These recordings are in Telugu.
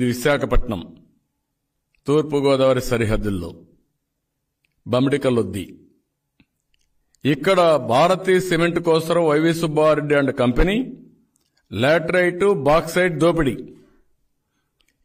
ఇది విశాఖపట్నం తూర్పుగోదావరి సరిహద్దుల్లో బమిడికలొద్ది ఇక్కడ భారతీ సిమెంట్ కోసరం YV Subba Reddy and company laterite bauxite దోపిడీ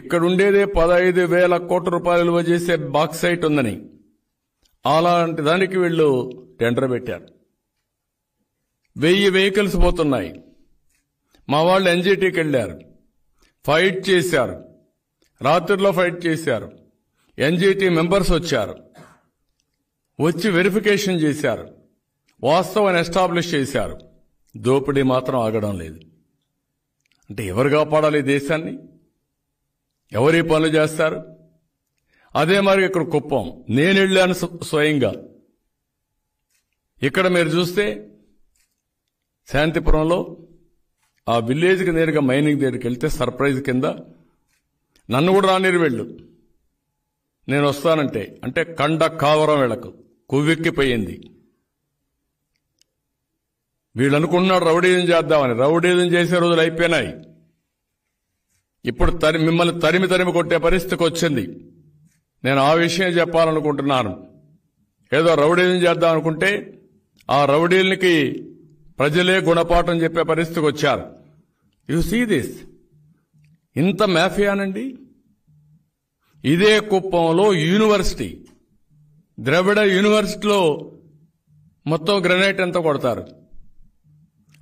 ఇక్కడ ఉండేదే పదహైదు వేల కోట్ల రూపాయలు విలువ చేసే బాక్సైట్ ఉందని అలాంటి దానికి వీళ్ళు టెండర్ పెట్టారు వెయ్యి వెహికల్స్ పోతున్నాయి మా వాళ్ళు ఎన్జిటీకి వెళ్ళారు ఫైట్ చేశారు రాత్రిలో ఫైట్ చేశారు ఎన్జిటి మెంబర్స్ వచ్చారు వచ్చి వెరిఫికేషన్ చేశారు వాస్తవాన్ని ఎస్టాబ్లిష్ చేశారు దోపిడీ మాత్రం ఆగడం లేదు అంటే ఎవరు కాపాడాలి దేశాన్ని ఎవరి పనులు చేస్తారు అదే మరి ఇక్కడ కుప్పం నేను వెళ్ళాను స్వయంగా ఇక్కడ మీరు చూస్తే శాంతిపురంలో ఆ విలేజ్కి నేరుగా మైనింగ్ దగ్గరికి వెళ్తే సర్ప్రైజ్ కింద నన్ను కూడా రానిరు వెళ్ళు నేను వస్తానంటే అంటే కండ కావరం వెళ్ళకు కొవ్వెక్కిపోయింది వీళ్ళు అనుకుంటున్నాడు రౌడీజం చేద్దామని రౌడీజం చేసే రోజులు అయిపోయినాయి ఇప్పుడు తరి మిమ్మల్ని తరిమి తరిమి కొట్టే పరిస్థితికి వచ్చింది నేను ఆ విషయం చెప్పాలనుకుంటున్నాను ఏదో రౌడీజం చేద్దాం అనుకుంటే ఆ రౌడీలకి ప్రజలే గుణపాఠం చెప్పే పరిస్థితికి వచ్చారు యు సీ దిస్ ఇంత మాఫియానండి ఇదే కుప్పంలో యూనివర్సిటీ ద్రవిడ యూనివర్సిటీలో మొత్తం గ్రనైట్ ఎంత కొడతారు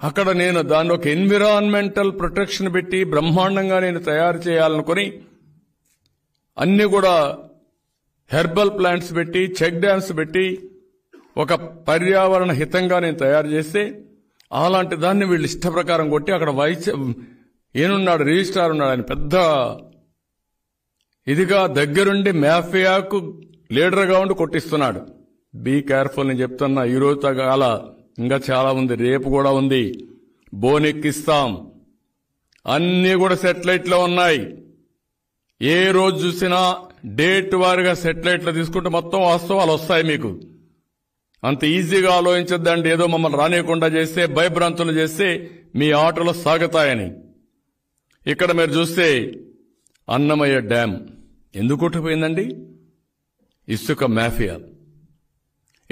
అక్కడ నేను దాని ఒక ఎన్విరాన్మెంటల్ ప్రొటెక్షన్ పెట్టి బ్రహ్మాండంగా నేను తయారు చేయాలనుకుని అన్ని కూడా హెర్బల్ ప్లాంట్స్ పెట్టి చెక్ డ్యామ్స్ పెట్టి ఒక పర్యావరణ హితంగా నేను తయారు చేస్తే అలాంటి దాన్ని వీళ్ళు ఇష్టప్రకారం కొట్టి అక్కడ వైద్య ఈయనున్నాడు రిజిస్ట్రార్ ఉన్నాడు ఆయన పెద్ద ఇదిగా దగ్గరుండి మాఫియాకు లీడర్గా ఉండి కొట్టిస్తున్నాడు బీ కేర్ఫుల్ నేను చెప్తున్నా ఈ రోజు తగాల ఇంకా చాలా ఉంది రేపు కూడా ఉంది బోనెక్కిస్తాం అన్నీ కూడా సెటిలైట్లో ఉన్నాయి ఏ రోజు చూసినా డేట్ వారిగా సెటిలైట్లో తీసుకుంటే మొత్తం వాస్తవాలు వస్తాయి మీకు అంత ఈజీగా ఆలోచించద్దండి ఏదో మమ్మల్ని రానియకుండా చేస్తే భయభ్రాంతులు చేస్తే మీ ఆటలు సాగుతాయని ఇక్కడ మీరు చూస్తే అన్నమయ్య డ్యామ్ ఎందుకు కొట్టుకుపోయిందండి ఇసుక మాఫియా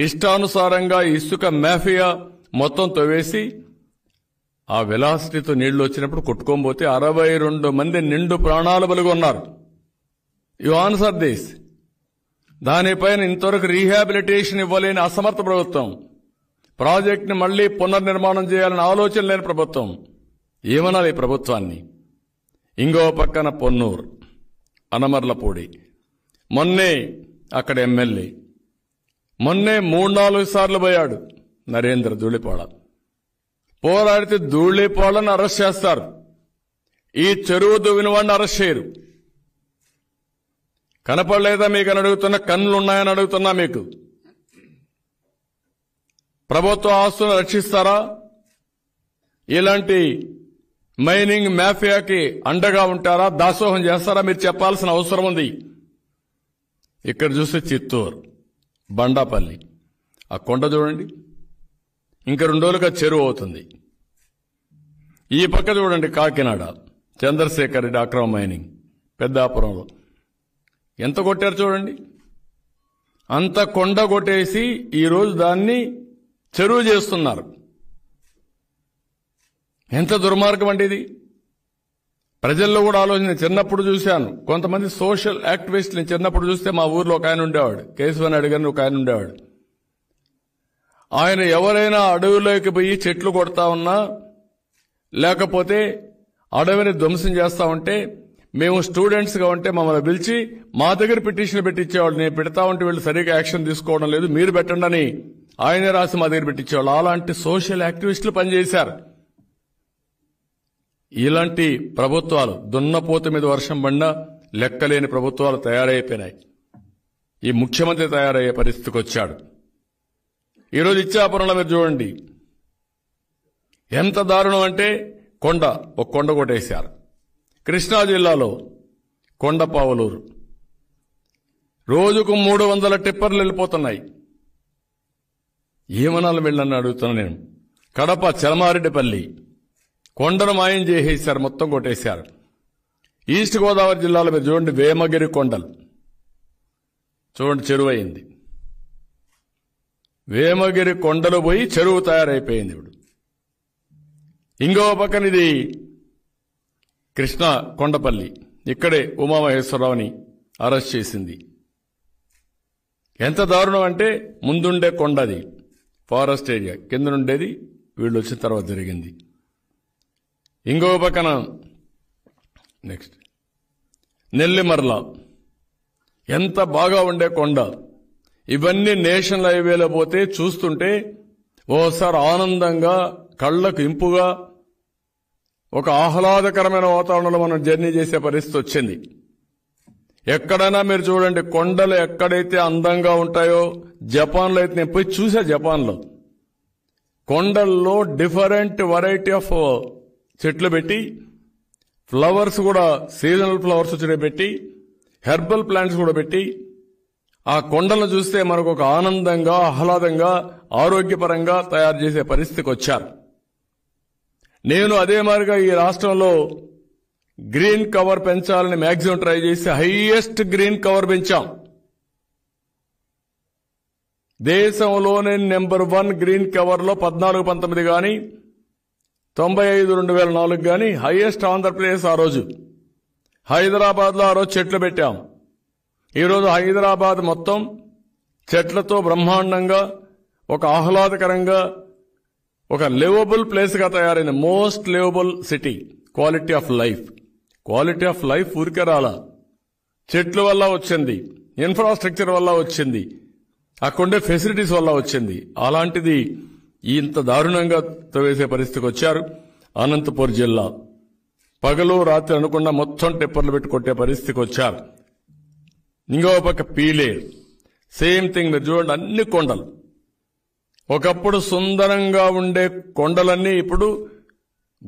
ఇష్టానుసారంగా ఇసుక మాఫియా మొత్తం తోవేసి ఆ వెలాసిటీతో నీళ్లు వచ్చినప్పుడు కొట్టుకోబోతే అరవై రెండు మంది నిండు ప్రాణాలు బలుగొన్నారు యు ఆన్సర్ దిస్ దానిపైన ఇంతవరకు రీహాబిలిటేషన్ ఇవ్వలేని అసమర్థ ప్రభుత్వం ప్రాజెక్టుని మళ్లీ పునర్నిర్మాణం చేయాలని ఆలోచన లేని ప్రభుత్వం ఏమనాలి ప్రభుత్వాన్ని ఇంకో పక్కన పొన్నూరు అనమర్లపూడి మొన్నే అక్కడ ఎమ్మెల్యే మొన్నే మూడు నాలుగు సార్లు పోయాడు నరేంద్ర ధూళిపాడ పోరాడితే ధూళిపాడను అరెస్ట్ చేస్తారు ఈ చెరువు దువ్విన వాడిని అరెస్ట్ చేయరు కనపడలేదా మీకు అని అడుగుతున్నా కన్నులు ఉన్నాయని అడుగుతున్నా మీకు ప్రభుత్వ ఆస్తులను రక్షిస్తారా ఇలాంటి మైనింగ్ మాఫియాకి అండగా ఉంటారా దాసోహం చేస్తారా మీరు చెప్పాల్సిన అవసరం ఉంది ఇక్కడ చూస్తే చిత్తూరు బండాపల్లి ఆ కొండ చూడండి ఇంకా రెండు రోజులుగా చెరువు అవుతుంది ఈ పక్క చూడండి కాకినాడ చంద్రశేఖర్ రెడ్డి అక్రమ మైనింగ్ పెద్దాపురంలో ఎంత కొట్టారు చూడండి అంత కొండ కొట్టేసి ఈరోజు దాన్ని చెరువు చేస్తున్నారు ఎంత దుర్మార్గం అండి ఇది ప్రజల్లో కూడా ఆలోచన చిన్నప్పుడు చూశాను కొంతమంది సోషల్ యాక్టివిస్ట్ నేను చిన్నప్పుడు చూస్తే మా ఊర్లో ఒక ఆయన ఉండేవాడు కేశవన్ అడిగారు ఒక ఆయన ఉండేవాడు ఆయన ఎవరైనా అడవిలోకి పోయి చెట్లు కొడతా ఉన్నా లేకపోతే అడవిని ధ్వంసం చేస్తా ఉంటే మేము స్టూడెంట్స్గా ఉంటే మమ్మల్ని పిలిచి మా దగ్గర పిటిషన్ పెట్టించేవాళ్ళు నేను పెడతా ఉంటే వీళ్ళు సరిగ్గా యాక్షన్ తీసుకోవడం లేదు మీరు పెట్టండి అని ఆయనే రాసి మా దగ్గర పెట్టించేవాళ్ళు అలాంటి సోషల్ యాక్టివిస్టులు పనిచేశారు ఇలాంటి ప్రభుత్వాలు దున్నపోత మీద వర్షం పడినా లెక్కలేని ప్రభుత్వాలు తయారైపోయినాయి ఈ ముఖ్యమంత్రి తయారయ్యే పరిస్థితికి వచ్చాడు ఈరోజు ఇచ్చాపురంలో మీరు చూడండి ఎంత దారుణం అంటే కొండ ఒక కొండ కొట్టేశారు కృష్ణా జిల్లాలో కొండ పావులూరు రోజుకు మూడు వందల టిప్పర్లు వెళ్ళిపోతున్నాయి ఏమనాలు వెళ్ళని అడుగుతున్నా నేను కడప చలమారెడ్డిపల్లి కొండను మాయం చేసేసారు మొత్తం కొట్టేశారు ఈస్ట్ గోదావరి జిల్లాలో మీరు చూడండి వేమగిరి కొండలు చూడండి చెరువు అయింది వేమగిరి కొండలు పోయి చెరువు తయారైపోయింది ఇప్పుడు ఇంకో పక్కన ఇది కృష్ణ కొండపల్లి ఇక్కడే ఉమామహేశ్వరరావుని అరెస్ట్ చేసింది ఎంత దారుణం అంటే ముందుండే కొండది ఫారెస్ట్ ఏరియా కింద నుండేది వీళ్ళు వచ్చిన తర్వాత జరిగింది ఇంకో పక్కన నెక్స్ట్ నెల్లిమర్ల ఎంత బాగా ఉండే కొండ ఇవన్నీ నేషనల్ హైవేలో పోతే చూస్తుంటే ఓసారి ఆనందంగా కళ్ళకు ఇంపుగా ఒక ఆహ్లాదకరమైన వాతావరణంలో మనం జర్నీ చేసే పరిస్థితి వచ్చింది ఎక్కడైనా మీరు చూడండి కొండలు ఎక్కడైతే అందంగా ఉంటాయో జపాన్లో అయితే నేను పోయి చూసా జపాన్లో కొండల్లో డిఫరెంట్ వెరైటీ ఆఫ్ చెట్లు పెట్టి ఫ్లవర్స్ కూడా సీజనల్ ఫ్లవర్స్ వచ్చే పెట్టి హెర్బల్ ప్లాంట్స్ కూడా పెట్టి ఆ కొండలను చూస్తే మనకు ఒక ఆనందంగా ఆహ్లాదంగా ఆరోగ్యపరంగా తయారు చేసే పరిస్థితికి వచ్చారు నేను అదే మారిగా ఈ రాష్ట్రంలో గ్రీన్ కవర్ పెంచాలని మ్యాక్సిమం ట్రై చేసి హైయెస్ట్ గ్రీన్ కవర్ పెంచాం దేశంలోనే నెంబర్ వన్ గ్రీన్ కవర్లో పద్నాలుగు పంతొమ్మిది కానీ తొంభై ఐదు రెండు వేల నాలుగు కానీ హైయెస్ట్ ఆంధ్రప్రదేశ్ ఆ రోజు హైదరాబాద్లో ఆ రోజు చెట్లు పెట్టాం ఈరోజు హైదరాబాద్ మొత్తం చెట్లతో బ్రహ్మాండంగా ఒక ఆహ్లాదకరంగా ఒక లివబుల్ ప్లేస్గా తయారైన most livable city quality of life quality of life ఊరికే చెట్ల వల్ల వచ్చింది ఇన్ఫ్రాస్ట్రక్చర్ వల్ల వచ్చింది అక్కడే ఫెసిలిటీస్ వల్ల వచ్చింది అలాంటిది ఇంత దారుణంగా తవేసే పరిస్థితికి వచ్చారు అనంతపూర్ జిల్లా పగలు రాత్రి అనుకుండా మొత్తం టెప్పర్లు పెట్టి కొట్టే పరిస్థితికి వచ్చారు ఇంకో పక్క పీలే సేమ్ థింగ్ మీరు చూడండి అన్ని కొండలు ఒకప్పుడు సుందరంగా ఉండే కొండలన్నీ ఇప్పుడు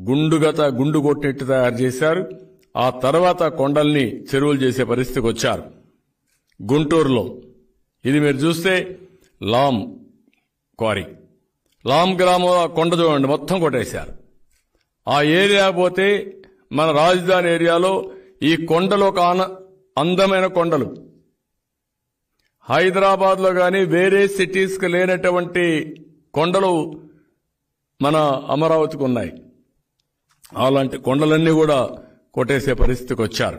గుండుగత గుండు కొట్టినట్టు తయారు చేశారు ఆ తర్వాత కొండల్ని చెరువులు చేసే పరిస్థితికి వచ్చారు గుంటూరులో ఇది మీరు చూస్తే లామ్ క్వారీ లామ్ గ్రామం కొండ చూడండి మొత్తం కొట్టేశారు ఆ ఏరియా పోతే మన రాజధాని ఏరియాలో ఈ కొండలు ఒక అందమైన కొండలు హైదరాబాద్లో కానీ వేరే సిటీస్కి లేనటువంటి కొండలు మన అమరావతికి ఉన్నాయి అలాంటి కొండలన్నీ కూడా కొట్టేసే పరిస్థితికి వచ్చారు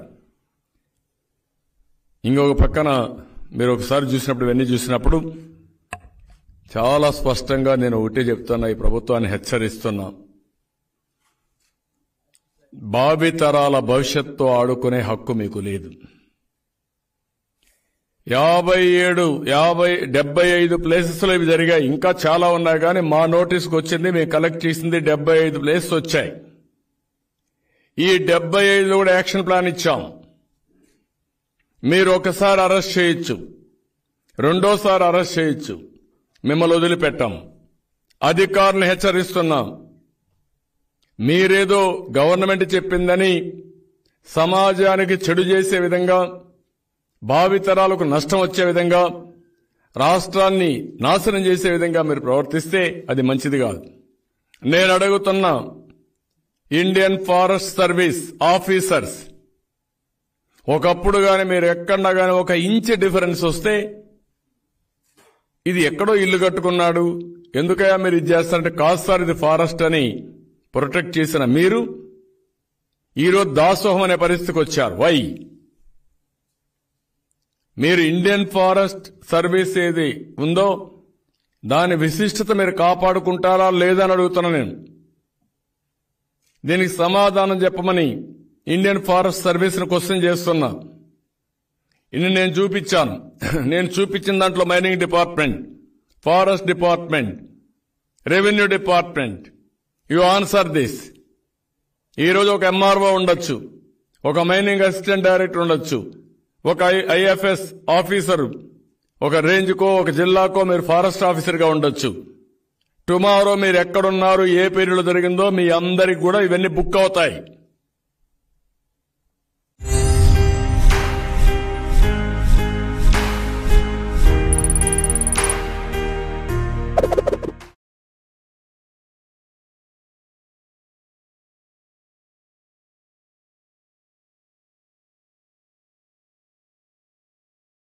ఇంకొక పక్కన మీరు ఒకసారి చూసినప్పుడు ఇవన్నీ చూసినప్పుడు చాలా స్పష్టంగా నేను ఒకటే చెప్తున్నా ఈ ప్రభుత్వాన్ని హెచ్చరిస్తున్నా భావితరాల భవిష్యత్తు ఆడుకునే హక్కు మీకు లేదు యాభై ఏడు యాభై డెబ్బై ఐదు ప్లేసెస్లో ఇవి జరిగాయి ఇంకా చాలా ఉన్నాయి కానీ మా నోటీస్కి వచ్చింది మేము కలెక్ట్ చేసింది డెబ్బై ఐదు ప్లేసెస్ వచ్చాయి ఈ డెబ్బై ఐదు కూడా యాక్షన్ ప్లాన్ ఇచ్చాం మీరు ఒకసారి అరెస్ట్ చేయొచ్చు రెండోసారి అరెస్ట్ చేయొచ్చు మిమ్మల్ని వదిలిపెట్టాం అధికారులను హెచ్చరిస్తున్నాం మీరేదో గవర్నమెంట్ చెప్పిందని సమాజానికి చెడు చేసే విధంగా భావితరాలకు నష్టం వచ్చే విధంగా రాష్ట్రాన్ని నాశనం చేసే విధంగా మీరు ప్రవర్తిస్తే అది మంచిది కాదు నేను అడుగుతున్న ఇండియన్ ఫారెస్ట్ సర్వీస్ ఆఫీసర్స్ ఒకప్పుడు కానీ మీరు ఎక్కడ కానీ ఒక ఇంచ్ డిఫరెన్స్ వస్తే ఇది ఎక్కడో ఇల్లు కట్టుకున్నాడు ఎందుకయ్యా మీరు ఇది చేస్తారంటే కాదు సార్ ఇది ఫారెస్ట్ అని ప్రొటెక్ట్ చేసిన మీరు ఈరోజు దాసోహం అనే పరిస్థితికి వచ్చారు వై మీరు ఇండియన్ ఫారెస్ట్ సర్వీస్ ఏది ఉందో దాని విశిష్టత మీరు కాపాడుకుంటారా లేదని అడుగుతున్నా నేను దీనికి సమాధానం చెప్పమని ఇండియన్ ఫారెస్ట్ సర్వీస్ను క్వశ్చన్ చేస్తున్నా ఇన్ని నేను చూపించాను నేను చూపించిన దాంట్లో mining department forest department revenue department you answer this ఈరోజు ఒక ఎంఆర్ఓ ఉండొచ్చు ఒక మైనింగ్ అసిస్టెంట్ డైరెక్టర్ ఉండొచ్చు ఒక ఐఎఫ్ఎస్ ఆఫీసర్ ఒక రేంజ్కో ఒక జిల్లాకో మీరు ఫారెస్ట్ ఆఫీసర్గా ఉండొచ్చు టుమారో మీరు ఎక్కడున్నారు ఏ పీరియడ్లో జరిగిందో మీ అందరికి కూడా ఇవన్నీ బుక్ అవుతాయి